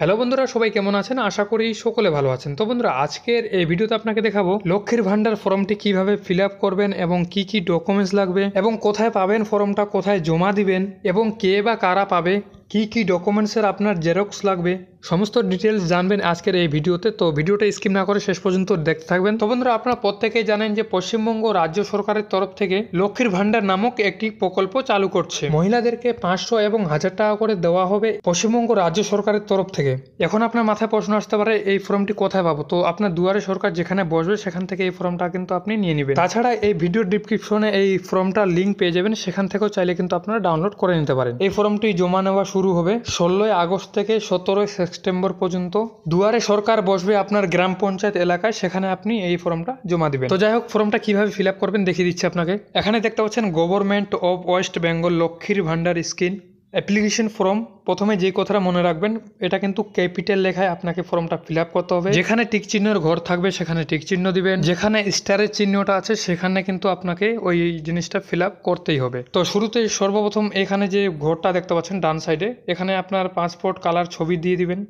hello বন্ধুরা সবাই কেমন আছেন আশা করি সকলে ভালো আছেন তো বন্ধুরা আজকের এই ভিডিওতে আপনাকে দেখাবো লক্ষ্মীর ভান্ডার ফর্মটি কিভাবে ফিল করবেন এবং কি কি ডকুমেন্টস লাগবে এবং কোথায় পাবেন ফর্মটা কোথায় জমা দিবেন এবং কে বা কারা পাবে কি কি ডকুমেন্টসের আপনার জেরক্স লাগবে সমস্ত ডিটেলস জানবেন আজকের এই ভিডিওতে তো ভিডিওটা স্কিপ না করে শেষ পর্যন্ত দেখতে থাকবেন তো বন্ধুরা আপনারা প্রত্যেকেই জানেন যে পশ্চিমবঙ্গ রাজ্য সরকারের তরফ থেকে লক্ষ্মীর ভাণ্ডার নামক একটি প্রকল্প চালু করছে মহিলাদেরকে পাঁচশো এবং হাজার টাকা করে দেওয়া হবে পশ্চিমবঙ্গ রাজ্য সরকারের তরফ থেকে এখন আপনার মাথায় প্রশ্ন আসতে পারে এই ফর্মটি কোথায় পাবো তো আপনার দুয়ারে সরকার যেখানে বসবে সেখান থেকে এই ফর্মটা কিন্তু আপনি নিয়ে নেবেন তাছাড়া এই ভিডিও ডিসক্রিপশনে এই ফর্মটার লিঙ্ক পেয়ে যাবেন সেখান থেকেও চাইলে কিন্তু আপনারা ডাউনলোড করে নিতে পারেন এই ফর্মটি জমা নেওয়া শুরু হবে ষোলোই আগস্ট থেকে সতেরোই সেপ্টেম্বর পর্যন্ত দুয়ারে সরকার বসবে আপনার গ্রাম পঞ্চায়েত এলাকায় সেখানে আপনি এই ফর্মটা জমা দেবেন তো যাই হোক ফর্মটা কীভাবে ফিল আপ করবেন দেখিয়ে দিচ্ছি আপনাকে এখানে দেখতে পাচ্ছেন গভর্নমেন্ট অফ ওয়েস্ট বেঙ্গল লক্ষ্মীর ভান্ডার স্কিম অ্যাপ্লিকেশন ফর্ম প্রথমে যে কথাটা মনে রাখবেন এটা কিন্তু ক্যাপিটাল লেখায় আপনাকে ফর্মটা ফিল করতে হবে যেখানে টিক চিহ্নের ঘর থাকবে সেখানে টিক চিহ্ন দিবেন যেখানে স্টারের চিহ্নটা আছে সেখানে কিন্তু আপনাকে ওই জিনিসটা ফিল করতেই হবে তো শুরুতে সর্বপ্রথম এখানে যে ঘরটা দেখতে পাচ্ছেন ডান সাইডে এখানে আপনার পাসপোর্ট কালার ছবি দিয়ে দিবেন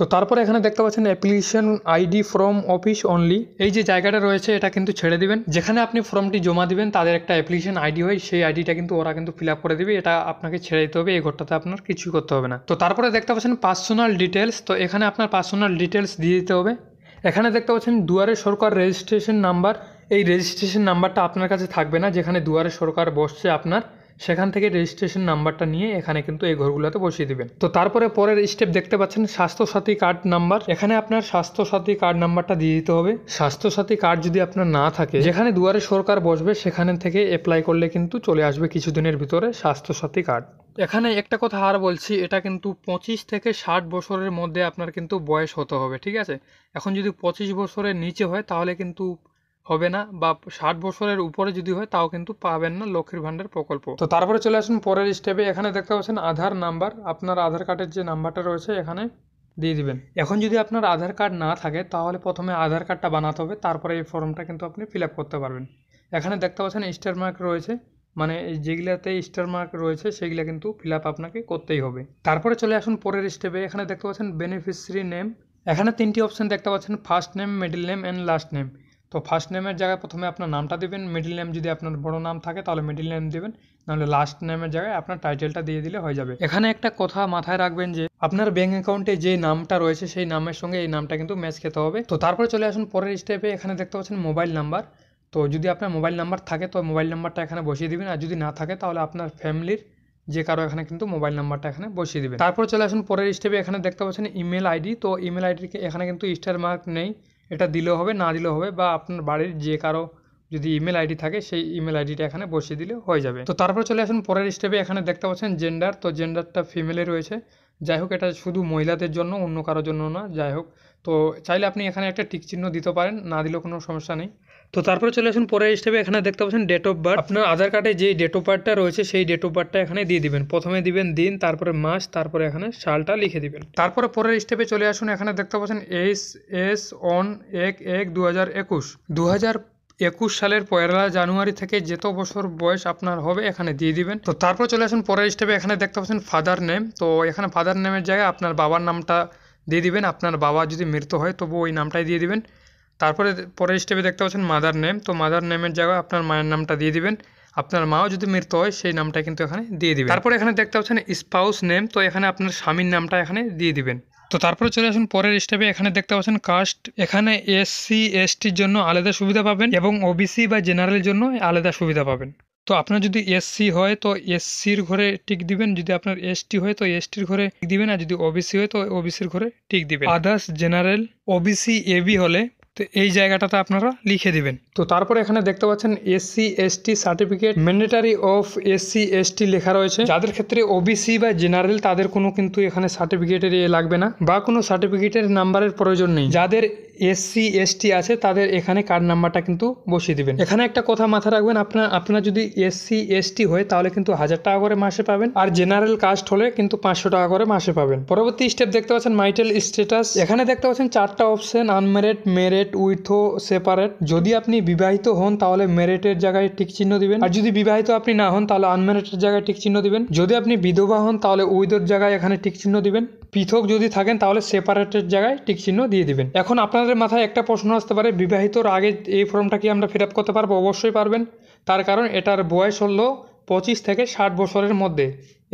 তো তারপরে এখানে দেখতে পাচ্ছেন application ID form office only এই যে জায়গাটা রয়েছে এটা কিন্তু ছেড়ে দিবেন যেখানে আপনি ফর্মটি জমা দিবেন তাদের একটা অ্যাপ্লিকেশন আইডি হয় সেই আইডিটা কিন্তু ওরা কিন্তু ফিল করে দিবে এটা আপনাকে ছেড়ে দিতে হবে এই ঘরটাতে আপনার কিছুই করতে হবে না তো তারপরে দেখতে পাচ্ছেন পার্সোনাল ডিটেলস তো এখানে আপনার পার্সোনাল ডিটেলস দিয়ে দিতে হবে এখানে দেখতে পাচ্ছেন দুয়ারে সরকার রেজিস্ট্রেশন নাম্বার এই রেজিস্ট্রেশন নাম্বারটা আপনার কাছে থাকবে না যেখানে দুয়ারে সরকার বসছে আপনার সেখান থেকে রেজিস্ট্রেশন নাম্বারটা নিয়ে এখানে কিন্তু এই ঘরগুলোতে বসিয়ে দিবেন তো তারপরে পরের স্টেপ দেখতে পাচ্ছেন স্বাস্থ্যসাথী কার্ড নাম্বার এখানে আপনার স্বাস্থ্যসাথী কার্ড নাম্বারটা দিয়ে দিতে হবে স্বাস্থ্যসাথী কার্ড যদি আপনার না থাকে যেখানে দুয়ারে সরকার বসবে সেখানে থেকে অ্যাপ্লাই করলে কিন্তু চলে আসবে কিছুদিনের ভিতরে স্বাস্থ্যসাথী কার্ড এখানে একটা কথা আর বলছি এটা কিন্তু পঁচিশ থেকে ষাট বছরের মধ্যে আপনার কিন্তু বয়স হতে হবে ঠিক আছে এখন যদি পঁচিশ বছরের নিচে হয় তাহলে কিন্তু হবে না বা ষাট বছরের উপরে যদি হয় তাও কিন্তু পাবেন না লক্ষ্মীর ভান্ডার প্রকল্প তো তারপরে চলে আসুন পরের স্টেপে এখানে দেখতে পাচ্ছেন আধার নাম্বার আপনার আধার কার্ডের যে নাম্বারটা রয়েছে এখানে দিয়ে দিবেন এখন যদি আপনার আধার কার্ড না থাকে তাহলে প্রথমে আধার কার্ডটা বানাতে হবে তারপরে এই ফর্মটা কিন্তু আপনি ফিল করতে পারবেন এখানে দেখতে পাচ্ছেন স্টার মার্ক রয়েছে মানে যেগুলাতে স্টার মার্ক রয়েছে সেগুলো কিন্তু ফিল আপনাকে করতেই হবে তারপরে চলে আসুন পরের স্টেপে এখানে দেখতে পাচ্ছেন বেনিফিসিয়ারি নেম এখানে তিনটি অপশান দেখতে পাচ্ছেন first name middle name and last name তো ফার্স্ট নেমের জায়গায় প্রথমে আপনার নামটা দেবেন মিডিল নেম যদি আপনার বড় নাম থাকে তাহলে মিডিল নেম দেবেন নাহলে লাস্ট নেমের জায়গায় আপনার টাইটেলটা দিয়ে দিলে হয়ে যাবে এখানে একটা কথা মাথায় রাখবেন যে আপনার ব্যাঙ্ক অ্যাকাউন্টে যে নামটা রয়েছে সেই নামের সঙ্গে এই নামটা কিন্তু ম্যাচ খেতে হবে তো তারপরে চলে আসুন পরের স্টেপে এখানে দেখতে পাচ্ছেন মোবাইল নাম্বার তো যদি আপনার মোবাইল নাম্বার থাকে তো মোবাইল নাম্বারটা এখানে বসিয়ে দেবেন আর যদি না থাকে তাহলে আপনার ফ্যামিলির যে কারো এখানে কিন্তু মোবাইল নাম্বারটা এখানে বসিয়ে দেবেন তারপর চলে আসুন পরের স্টেপে এখানে দেখতে পাচ্ছেন ইমেল আইডি তো ইমেল আইডিকে এখানে কিন্তু স্টার মার্ক নেই এটা দিলেও হবে না দিলেও হবে বা আপনার বাড়ির যে কারো যদি ইমেল আইডি থাকে সেই ইমেল আইডিটা এখানে বসিয়ে দিলে হয়ে যাবে তো তারপর চলে আসুন পরের স্টেপে এখানে দেখতে পাচ্ছেন জেন্ডার তো জেন্ডারটা ফিমেলে রয়েছে যাই হোক এটা শুধু মহিলাদের জন্য অন্য কারোর জন্য না যাই হোক তো চাইলে আপনি এখানে একটা টিক চিহ্ন দিতে পারেন না দিলেও কোনো সমস্যা নেই তো তারপরে চলে আসুন পরের স্টেপে এখানে দেখতে পাচ্ছেন ডেট অফ বার্থ আপনার আধার কার্ডে যে ডেট অফ বার্থটা রয়েছে সেই ডেট অফ বার্থটা এখানে দিয়ে দিবেন প্রথমে দিবেন দিন তারপরে মাস তারপরে এখানে সালটা লিখে দিবেন তারপরে পরের স্টেপে চলে আসুন এখানে দেখতে পাচ্ছেন এস এস অন এক এক দু হাজার একুশ দু হাজার একুশ সালের পয়লা জানুয়ারি থেকে যত বছর বয়স আপনার হবে এখানে দিয়ে দিবেন তো তারপর চলে আসুন পরের স্টেপে এখানে দেখতে পাচ্ছেন ফাদার নেম তো এখানে ফাদার নেমের জায়গায় আপনার বাবার নামটা দিয়ে দিবেন আপনার বাবা যদি মৃত হয় তবু ওই নামটাই দিয়ে দিবেন তারপরে পরের স্টেপে দেখতে পাচ্ছেন মাদার নেম তো মাদার নেমের জায়গায় আপনার মায়ের নামটা দিয়ে দিবেন আপনার মাও যদি মৃত হয় সেই নামটা কিন্তু এখানে দিয়ে দিবেন তারপরে এখানে দেখতে পাচ্ছেন স্পাউস নেম তো এখানে আপনার স্বামীর নামটা এখানে দিয়ে দিবেন তো তারপরে চলে আসুন পরের স্টেপে এখানে দেখতে পাচ্ছেন কাস্ট এখানে এসসি এসটির জন্য আলাদা সুবিধা পাবেন এবং ওবিসি বা জেনারেলের জন্য আলাদা সুবিধা পাবেন তো আপনার যদি এসসি হয় তো এসসির ঘরে টিক দিবেন যদি আপনার এসটি হয় তো এসটির ঘরে টিক দিবেন আর যদি ওবিসি হয় তো ওবিসির ঘরে টিক দিবেন আদার্স জেনারেল ওবিসি এবি হলে তো এই জায়গাটাতে আপনারা লিখে দিবেন তো তারপরে এখানে দেখতে পাচ্ছেন SC ST certificate mandatory of SC ST লেখা রয়েছে যাদের ক্ষেত্রে ওবিসি বা জেনারেল তাদের কোনো কিন্তু এখানে সার্টিফিকেটের ইয়ে লাগবে না বা কোনো সার্টিফিকেটের নাম্বারের প্রয়োজন নেই যাদের এসসি এসটি আছে তাদের এখানে কার্ড নাম্বারটা কিন্তু বসিয়ে দিবেন এখানে একটা কথা মাথা রাখবেন আপনার আপনার যদি এসসি এসটি হয় তাহলে কিন্তু হাজার টাকা করে মাসে পাবেন আর জেনারেল কাস্ট হলে কিন্তু পাঁচশো টাকা করে মাসে পাবেন পরবর্তী স্টেপ দেখতে পাচ্ছেন মাইটেল স্ট্যাটাস এখানে দেখতে পাচ্ছেন চারটা option unmarried married widow separate যদি আপনি বিবাহিত হন তাহলে মেরিটের জায়গায় টিক চিহ্ন দিবেন আর যদি বিবাহিত আপনি না হন তাহলে আনমেরিটের জায়গায় টিক চিহ্ন দিবেন যদি আপনি বিধবা হন তাহলে উইথোর জায়গায় এখানে টিক চিহ্ন দিবেন পৃথক যদি থাকেন তাহলে সেপারেটের জায়গায় টিক চিহ্ন দিয়ে দিবেন এখন আপনাদের মাথায় একটা প্রশ্ন আসতে পারে বিবাহিতর আগে এই ফর্মটা কি আমরা ফিল আপ করতে পারবো অবশ্যই পারবেন তার কারণ এটার বয়স হল পঁচিশ থেকে ষাট বছরের মধ্যে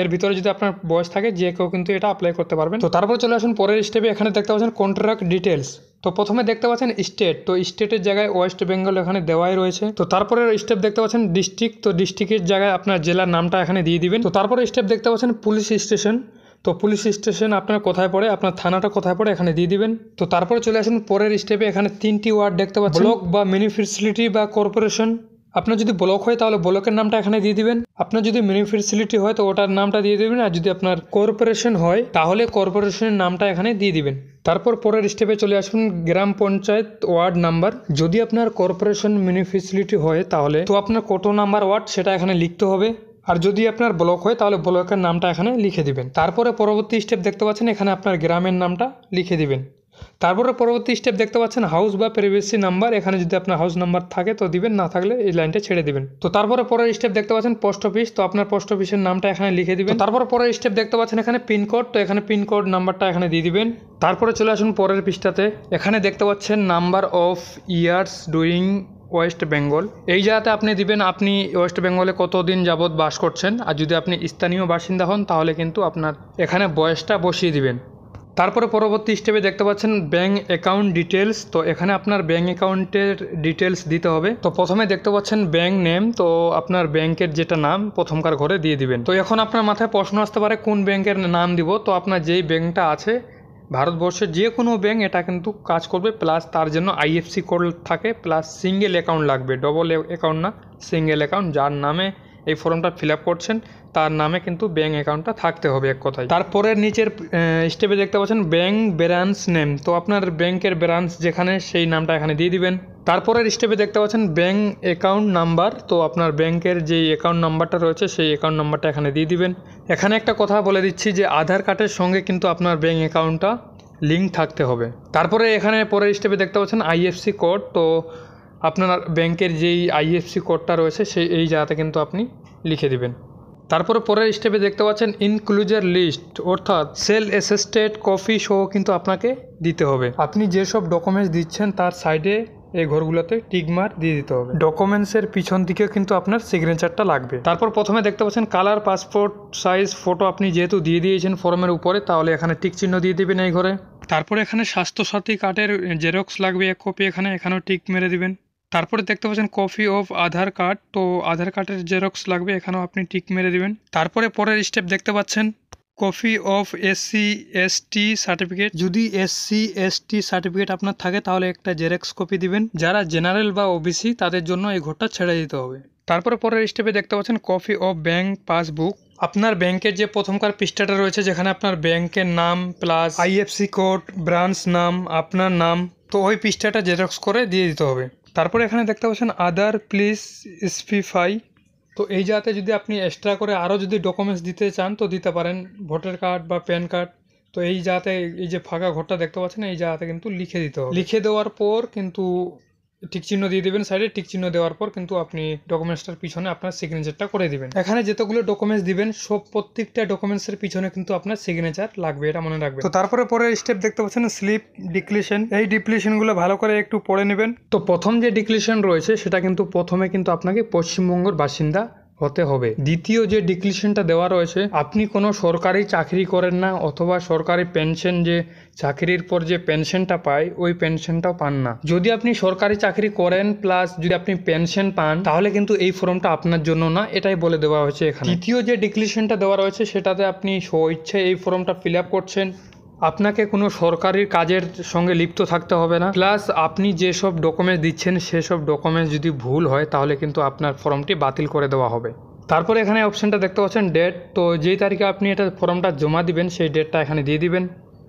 এর ভিতরে যদি আপনার বয়স থাকে যে কেউ কিন্তু এটা অ্যাপ্লাই করতে পারবেন তো তারপর চলে আসুন পরের স্টেপে এখানে দেখতে পাচ্ছেন কন্ট্রাক্ট ডিটেলস তো প্রথমে দেখতে পাচ্ছেন স্টেট তো স্টেটের জায়গায় ওয়েস্ট বেঙ্গল এখানে দেওয়াই রয়েছে তো তারপরে স্টেপ দেখতে পাচ্ছেন ডিস্ট্রিক্ট তো ডিস্ট্রিক্টের জায়গায় আপনার জেলার নামটা এখানে দিয়ে দিবেন তো তারপরে স্টেপ দেখতে পাচ্ছেন পুলিশ স্টেশন তো পুলিশ স্টেশন আপনার কোথায় পড়ে আপনার থানাটা কোথায় পড়ে এখানে দিয়ে দিবেন তো তারপরে চলে আসুন পরের স্টেপে এখানে তিনটি ওয়ার্ড দেখতে পাচ্ছেন ব্লক বা মিউনিফিসিলিটি বা কর্পোরেশন আপনার যদি ব্লক হয় তাহলে ব্লকের নামটা এখানে দিয়ে দিবেন আপনার যদি মিউনিফিসিলিটি হয় তো ওটার নামটা দিয়ে দিবেন আর যদি আপনার কর্পোরেশন হয় তাহলে কর্পোরেশনের নামটা এখানে দিয়ে দিবেন তারপর পরের স্টেপে চলে আসুন গ্রাম পঞ্চায়েত ওয়ার্ড নাম্বার যদি আপনার কর্পোরেশন মিউনিসিপ্যালিটি হয় তাহলে তো আপনার কত নাম্বার ওয়ার্ড সেটা এখানে লিখতে হবে আর যদি আপনার ব্লক হয় তাহলে ব্লকের নামটা এখানে লিখে দিবেন তারপরে পরবর্তী স্টেপ দেখতে পাচ্ছেন এখানে আপনার গ্রামের নামটা লিখে দিবেন তারপরে পরবর্তী স্টেপ দেখতে পাচ্ছেন হাউস বা প্রাইভেসি নাম্বার এখানে যদি আপনার হাউস নাম্বার থাকে তো দিবেন না থাকলে এই লাইনটা ছেড়ে দিবেন তো তারপরে পরের স্টেপ দেখতে পাচ্ছেন পোস্ট অফিস তো আপনার পোস্ট অফিসের নামটা এখানে লিখে দিবেন তারপরে পরের স্টেপ দেখতে পাচ্ছেন এখানে পিনকোড তো এখানে পিনকোড নাম্বারটা এখানে দিয়ে দিবেন তারপরে চলে আসুন পরের পৃষ্ঠাতে এখানে দেখতে পাচ্ছেন number of years doing West Bengal এই জায়গাতে আপনি দিবেন আপনি ওয়েস্ট বেঙ্গলে কতদিন যাবৎ বাস করছেন আর যদি আপনি স্থানীয় বাসিন্দা হন তাহলে কিন্তু আপনার এখানে বয়সটা বসিয়ে দিবেন তারপরে পরবর্তী স্টেপে দেখতে পাচ্ছেন ব্যাঙ্ক অ্যাকাউন্ট ডিটেলস তো এখানে আপনার ব্যাঙ্ক অ্যাকাউন্টের ডিটেলস দিতে হবে তো প্রথমে দেখতে পাচ্ছেন ব্যাঙ্ক নেম তো আপনার ব্যাংকের যেটা নাম প্রথমকার ঘরে দিয়ে দিবেন তো এখন আপনার মাথায় প্রশ্ন আসতে পারে কোন ব্যাংকের নাম দিব তো আপনার যেই ব্যাঙ্কটা আছে ভারতবর্ষের যে কোনো ব্যাঙ্ক এটা কিন্তু কাজ করবে প্লাস তার জন্য আইএফসি কোড থাকে প্লাস সিঙ্গেল অ্যাকাউন্ট লাগবে ডবল অ্যাকাউন্ট না সিঙ্গেল অ্যাকাউন্ট যার নামে এই ফর্মটা ফিল আপ করছেন তার নামে কিন্তু ব্যাঙ্ক অ্যাকাউন্টটা থাকতে হবে এক কথায় তারপরের নিচের স্টেপে দেখতে পাচ্ছেন ব্যাঙ্ক ব্যালান্স নেম তো আপনার ব্যাংকের ব্যালান্স যেখানে সেই নামটা এখানে দিয়ে দিবেন তারপরের স্টেপে দেখতে পাচ্ছেন ব্যাঙ্ক অ্যাকাউন্ট নাম্বার তো আপনার ব্যাংকের যে অ্যাকাউন্ট নাম্বারটা রয়েছে সেই অ্যাকাউন্ট নাম্বারটা এখানে দিয়ে দিবেন এখানে একটা কথা বলে দিচ্ছি যে আধার কার্ডের সঙ্গে কিন্তু আপনার ব্যাঙ্ক অ্যাকাউন্টটা লিঙ্ক থাকতে হবে তারপরে এখানে পরের স্টেপে দেখতে পাচ্ছেন আইএফসি কোড তো আপনার ব্যাংকের যেই আইএফসি কোডটা রয়েছে সেই এই জায়গাতে কিন্তু আপনি লিখে দিবেন তারপরে পরের স্টেপে দেখতে পাচ্ছেন ইনক্লুজার লিস্ট অর্থাৎ সেল অ্যাসেস্টেড কপি সহ কিন্তু আপনাকে দিতে হবে আপনি যেসব ডকুমেন্টস দিচ্ছেন তার সাইডে এই ঘরগুলোতে টিকমার দিয়ে দিতে হবে ডকুমেন্টসের পিছন দিকেও কিন্তু আপনার সিগনেচারটা লাগবে তারপর প্রথমে দেখতে পাচ্ছেন কালার পাসপোর্ট সাইজ ফটো আপনি যেহেতু দিয়ে দিয়েছেন ফর্মের উপরে তাহলে এখানে টিক চিহ্ন দিয়ে দিবেন এই ঘরে তারপরে এখানে স্বাস্থ্যসাথী কার্ডের জেরক্স লাগবে এক কপি এখানে এখানেও টিক মেরে দিবেন তারপরে দেখতে পাচ্ছেন কপি অফ আধার কার্ড তো আধার কার্ডের জেরক্স লাগবে এখানেও আপনি টিক মেরে দেবেন তারপরে পরের স্টেপ দেখতে পাচ্ছেন copy of SC ST certificate যদি এসসি এসটি সার্টিফিকেট আপনার থাকে তাহলে একটা জেরক্স কপি দিবেন যারা জেনারেল বা ওবিসি তাদের জন্য এই ঘরটা ছেড়ে দিতে হবে তারপরে পরের স্টেপে দেখতে পাচ্ছেন কপি অফ ব্যাংক পাসবুক আপনার ব্যাংকের যে প্রথমকার পৃষ্ঠাটা রয়েছে যেখানে আপনার ব্যাংকের নাম প্লাস আইএফসি কোড ব্রাঞ্চ নাম আপনার নাম তো ওই পৃষ্ঠাটা জেরক্স করে দিয়ে দিতে হবে তারপরে এখানে দেখতে পাচ্ছেন আদার প্লিজ স্পিফাই তো এই জায়গাতে যদি আপনি এক্সট্রা করে আরও যদি ডকুমেন্টস দিতে চান তো দিতে পারেন ভোটার কার্ড বা প্যান কার্ড তো এই জায়গাতে এই যে ফাঁকা ঘরটা দেখতে পাচ্ছেন এই জায়গাতে কিন্তু লিখে দিতে হবে লিখে দেওয়ার পর কিন্তু টিক চিহ্ন দিয়ে দেবেন সাইডে টিক চিহ্ন দেওয়ার পর কিন্তু আপনি ডকুমেন্টসটার পিছনে আপনার সিগনেচারটা করে দিবেন এখানে যতগুলো ডকুমেন্টস দিবেন সব প্রত্যেকটা ডকুমেন্টসের পিছনে কিন্তু আপনার সিগনেচার লাগবে এটা মনে রাখবেন তো তারপরে পরের স্টেপ দেখতে পাচ্ছেন স্লিপ ডিক্লেশন এই ডিপ্লিশনগুলো ভালো করে একটু পড়ে নেবেন তো প্রথম যে ডিক্লেশন রয়েছে সেটা কিন্তু প্রথমে কিন্তু আপনাকে পশ্চিমবঙ্গের বাসিন্দা হতে হবে দ্বিতীয় যে ডিক্লিশনটা দেওয়া রয়েছে আপনি কোনো সরকারি চাকরি করেন না অথবা সরকারি পেনশন যে চাকরির পর যে পেনশনটা পায় ওই পেনশনটাও পান না যদি আপনি সরকারি চাকরি করেন প্লাস যদি আপনি পেনশন পান তাহলে কিন্তু এই ফর্মটা আপনার জন্য না এটাই বলে দেওয়া হয়েছে এখানে দ্বিতীয় যে ডিক্লিশনটা দেওয়া রয়েছে সেটাতে আপনি ইচ্ছে এই ফর্মটা ফিল আপ করছেন আপনাকে কোনো সরকারি কাজের সঙ্গে লিপ্ত থাকতে হবে না প্লাস আপনি যেসব ডকুমেন্টস দিচ্ছেন সেসব ডকুমেন্টস যদি ভুল হয় তাহলে কিন্তু আপনার ফর্মটি বাতিল করে দেওয়া হবে তারপরে এখানে অপশানটা দেখতে পাচ্ছেন ডেট তো যেই তারিখে আপনি এটা ফর্মটা জমা দিবেন সেই ডেটটা এখানে দিয়ে দিবেন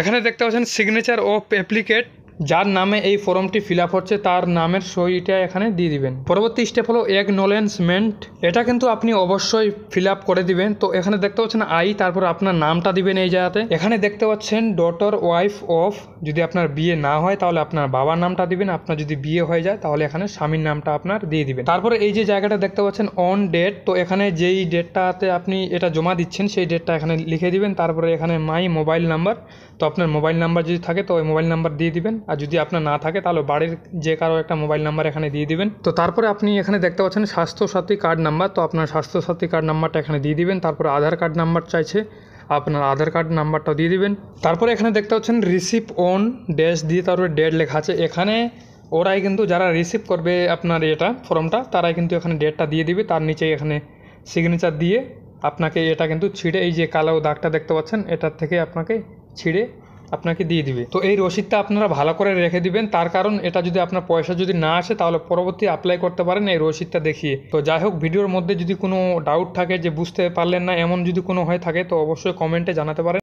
এখানে দেখতে পাচ্ছেন সিগনেচার অফ অ্যাপ্লিকেট যার নামে এই ফর্মটি ফিল হচ্ছে তার নামের সইটা এখানে দিয়ে দিবেন পরবর্তী স্টেপ হলো একনোলেন্সমেন্ট এটা কিন্তু আপনি অবশ্যই ফিল করে দিবেন তো এখানে দেখতে পাচ্ছেন আই তারপর আপনার নামটা দিবেন এই জায়গাতে এখানে দেখতে পাচ্ছেন ডটার ওয়াইফ অফ যদি আপনার বিয়ে না হয় তাহলে আপনার বাবার নামটা দিবেন আপনার যদি বিয়ে হয়ে যায় তাহলে এখানে স্বামীর নামটা আপনার দিয়ে দিবেন তারপরে এই যে জায়গাটা দেখতে পাচ্ছেন অন ডেট তো এখানে যেই ডেটটাতে আপনি এটা জমা দিচ্ছেন সেই ডেটটা এখানে লিখে দিবেন তারপরে এখানে মাই মোবাইল নাম্বার তো আপনার মোবাইল নাম্বার যদি থাকে তো ওই মোবাইল নাম্বার দিয়ে দিবেন আর যদি আপনার না থাকে তাহলে বাড়ির যে কারো একটা মোবাইল নাম্বার এখানে দিয়ে দিবেন তো তারপরে আপনি এখানে দেখতে পাচ্ছেন স্বাস্থ্যসাথী কার্ড নাম্বার তো আপনার স্বাস্থ্যসাথী কার্ড নাম্বারটা এখানে দিয়ে দিবেন তারপরে আধার কার্ড নাম্বার চাইছে আপনার আধার কার্ড নাম্বারটাও দিয়ে দিবেন তারপরে এখানে দেখতে পাচ্ছেন রিসিপ অন ড্যাশ দিয়ে তারপরে ডেট লেখা আছে এখানে ওরাই কিন্তু যারা রিসিভ করবে আপনার এটা ফর্মটা তারাই কিন্তু এখানে ডেটটা দিয়ে দিবে তার নিচে এখানে সিগনেচার দিয়ে আপনাকে এটা কিন্তু ছিঁড়ে এই যে কালো দাগটা দেখতে পাচ্ছেন এটার থেকে আপনাকে ছিঁড়ে আপনাকে দিয়ে দিবে তো এই রসিদটা আপনারা ভালো করে রেখে দিবেন তার কারণ এটা যদি আপনার পয়সা যদি না আসে তাহলে পরবর্তী অ্যাপ্লাই করতে পারেন এই রসিদটা দেখিয়ে তো যাই হোক ভিডিওর মধ্যে যদি কোনো ডাউট থাকে যে বুঝতে পারলেন না এমন যদি কোনো হয়ে থাকে তো অবশ্যই কমেন্টে জানাতে পারেন